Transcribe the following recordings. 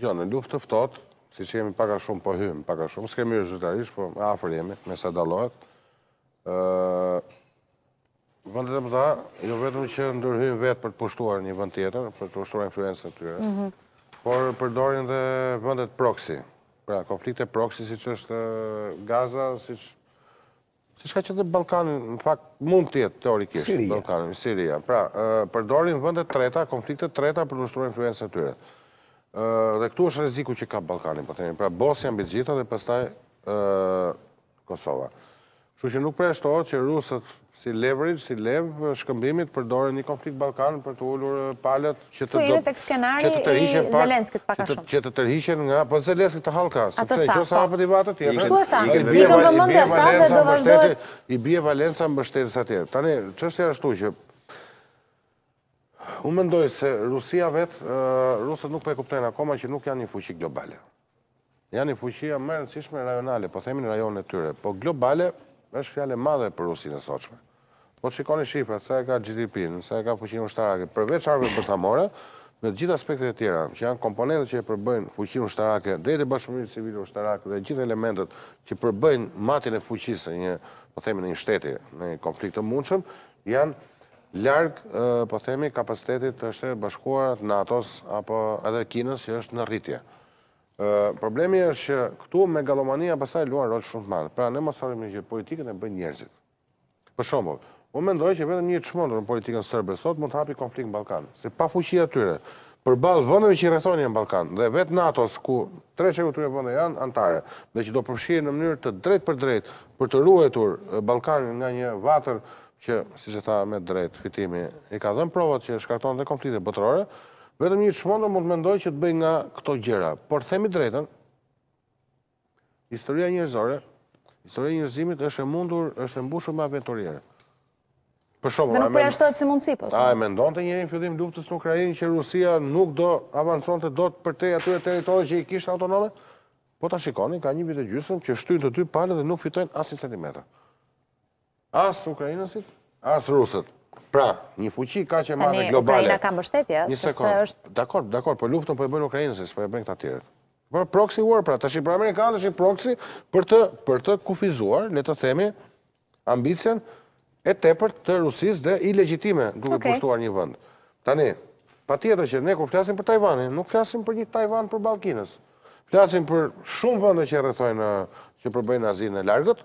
Jo, në luft të ftot, si që jemi paka shumë po hymë, paka shumë, s'kemi mirë po afer jemi, me sa dalohet. Vëndet e përta, jo vetëm që ndërhymë vetë për të pushtuar një vënd tjetër, për të pushtuar influencën të tyre, mhm. por përdorin dhe vëndet proxy, pra konflikte proxy, si që është Gaza, si që... Si shka që të Balkanin, në fakt, mund tjetë teorikisht, Balkanin, Siria. Pra, përdorin vëndet treta, konflikte treta për të pushtuar influencën të tyre. Dhe këtu është reziku që ka Balkanin, po themi. Pra Bosnia mbi gjitha dhe pastaj ë Kosova. Shku që nuk preshtohet që rusët si leverage, si lev shkëmbimit përdorin një konflikt Ballkan për të ulur palët që të do. Që të tërhiqen pak Zelenski të pak a shumë. Që të tërhiqen nga po Zelenski të hallka, sepse nëse sa po. hapet debatet e tjera. I bie Valenca mbështetës atje. Tani çështja është ashtu që Unë mendoj se Rusia vetë, Rusët nuk për po e kuptojnë akoma që nuk janë një fuqi globale. Janë një fuqi a mërë cishme rajonale, po themin rajon e tyre, po globale është fjale madhe për Rusinë e soqme. Po të shikoni Shqipra, sa e ka GDP-në, sa e ka fuqinë ushtarake, përveç arve përthamore, në gjithë aspektet e tjera, që janë komponentet që e përbëjnë fuqinë ushtarake, dhe dhe bashkëmërinë civilë ushtarake, dhe gjithë elementet që përbëjnë matin e fuqisë, po themin një shteti, në konflikt të mundshëm, janë largë, po themi, kapacitetit të është bashkuar të NATO-s apo edhe Kinës që është në rritje. Problemi është që këtu me galomania pasaj luar rrët shumë të madhë. Pra, ne mos me që politikën e bëjnë njerëzit. Për shumë, unë mendoj që vetëm një qëmëndur në politikën sërbër sot mund të hapi konflikt në Balkan. Se pa fuqi atyre, për balë vëndëve që i rethoni në Balkan dhe vetë NATO-s ku tre që këtu e vëndë janë antare dhe që do përshirë në mënyrë të drejt për drejt për të ruetur Balkan nga një vatër që, si që tha me drejt, fitimi, i ka në provat që shkakton dhe konflikte bëtërore, vetëm një shmonë mund të mendoj që të bëj nga këto gjera. Por themi drejten, historia njërzore, historia njërzimit është e mundur, është e mbushur me aventurierë. Për shumë... Zë nuk përja shtojtë si mundësi, po A, e mendon të njërin fjodim luftës në Ukrajin që Rusia nuk do avancon të do të përtej atyre teritori që i kishtë Po të shikoni, ka një vite gjysëm që shtyjnë të dy pale dhe nuk fitojnë asin centimetre. As Ukrajinësit, Asë rusët. Pra, një fuqi ka që e madhe globale. Ukraina ka mështetje, së është... Dakor, dakor, për po luftën për po e bëjnë Ukrajinës, për e bëjnë këta tjere. Për proxy war, pra, të shi për Amerikanë, të shi proxy për të kufizuar, le të themi, ambicjen e tepër të Rusis dhe i legjitime duke pushtuar një vënd. Tani, pa tjetër që ne kur flasim për Tajvani, nuk flasim për një Tajvan për Balkines. Flasim për shumë vëndë që rëthojnë, që përbëjnë azinë e largët,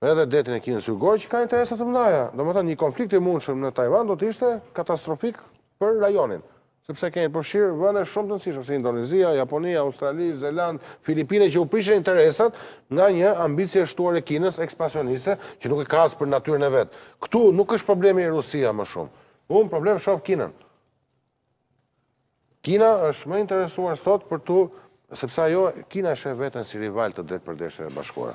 edhe detin e kinë sërgoj që ka interesat të mëdaja. Do më ta një konflikt i mundshëm në Taiwan do të ishte katastrofik për rajonin. Sëpse kemi përshirë vëne shumë të nësishëm, se Indonizia, Japonia, Australi, Zeland, Filipine që u prishe interesat nga një ambicje shtuar e kinës ekspansioniste që nuk e kasë për natyrën e vetë. Këtu nuk është problemi i Rusia më shumë. Unë problem shumë kinën. Kina është më interesuar sot për tu, sëpse ajo, kina është vetën si rival të detë për e bashkora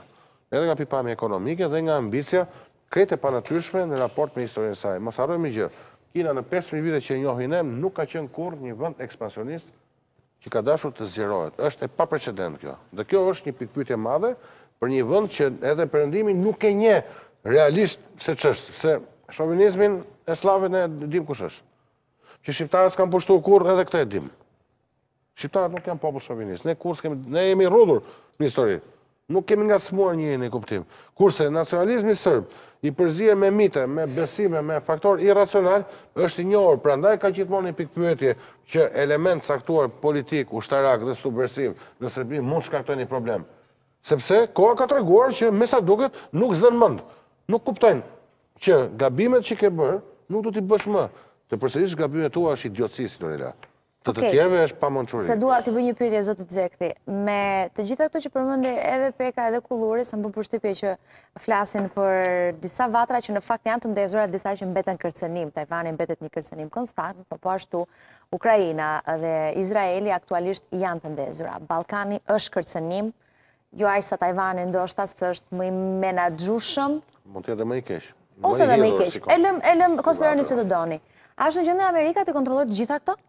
edhe nga pipami ekonomike dhe nga ambicia krejt e panatyrshme në raport me historinë saj. Më sarojnë me gjë, Kina në 5.000 vite që njohinem nuk ka qenë kur një vënd ekspansionist që ka dashur të zjerojt. është e pa precedent kjo. Dhe kjo është një pikpytje madhe për një vënd që edhe përëndimi nuk e nje realist se qështë. Se shovinizmin e slave ne dim kush është. Që shqiptarës kam pushtu kur edhe këta e dim. Shqiptarët nuk janë popull shovinist. Ne kur s'kemi... Ne jemi rrudur në histori nuk kemi nga smuar njëri një kuptim. Kurse nacionalizmi sërb, i përzije me mite, me besime, me faktor irracional, është një orë, prandaj ka gjithmonë pikë pyetje që element saktuar politik, ushtarak dhe subversiv në Sërbim mund shkaktoj një problem. Sepse koha ka të reguar që sa duket nuk zënë mëndë, nuk kuptojnë që gabimet që ke bërë nuk du t'i bësh më, të përserisht gabimet tua është idiotësi, si të të të tjerëve është pa Se dua të bëj një pyetje, zotit Zekti, me të gjitha këto që përmëndi edhe peka edhe kulluri, se më bëmë përshtypje që flasin për disa vatra që në fakt janë të ndezurat disa që mbeten kërcenim, Tajvani mbetet një kërcenim konstant, po po ashtu Ukrajina dhe Izraeli aktualisht janë të ndezurat. Balkani është kërcenim, ju ajë sa Tajvani ndoshta së është më i menadjushëm. Mund të jetë dhe më i keshë. Ose dhe më i keshë. Elëm, në Amerika të gjitha këto?